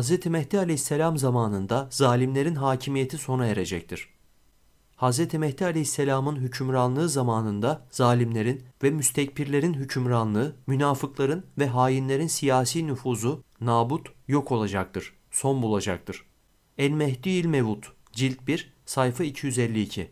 Hz. Mehdi aleyhisselam zamanında zalimlerin hakimiyeti sona erecektir. Hz. Mehdi aleyhisselamın hükümranlığı zamanında zalimlerin ve müstekbirlerin hükümranlığı, münafıkların ve hainlerin siyasi nüfuzu nabut yok olacaktır, son bulacaktır. El Mehdi il Mevut, cilt 1, sayfa 252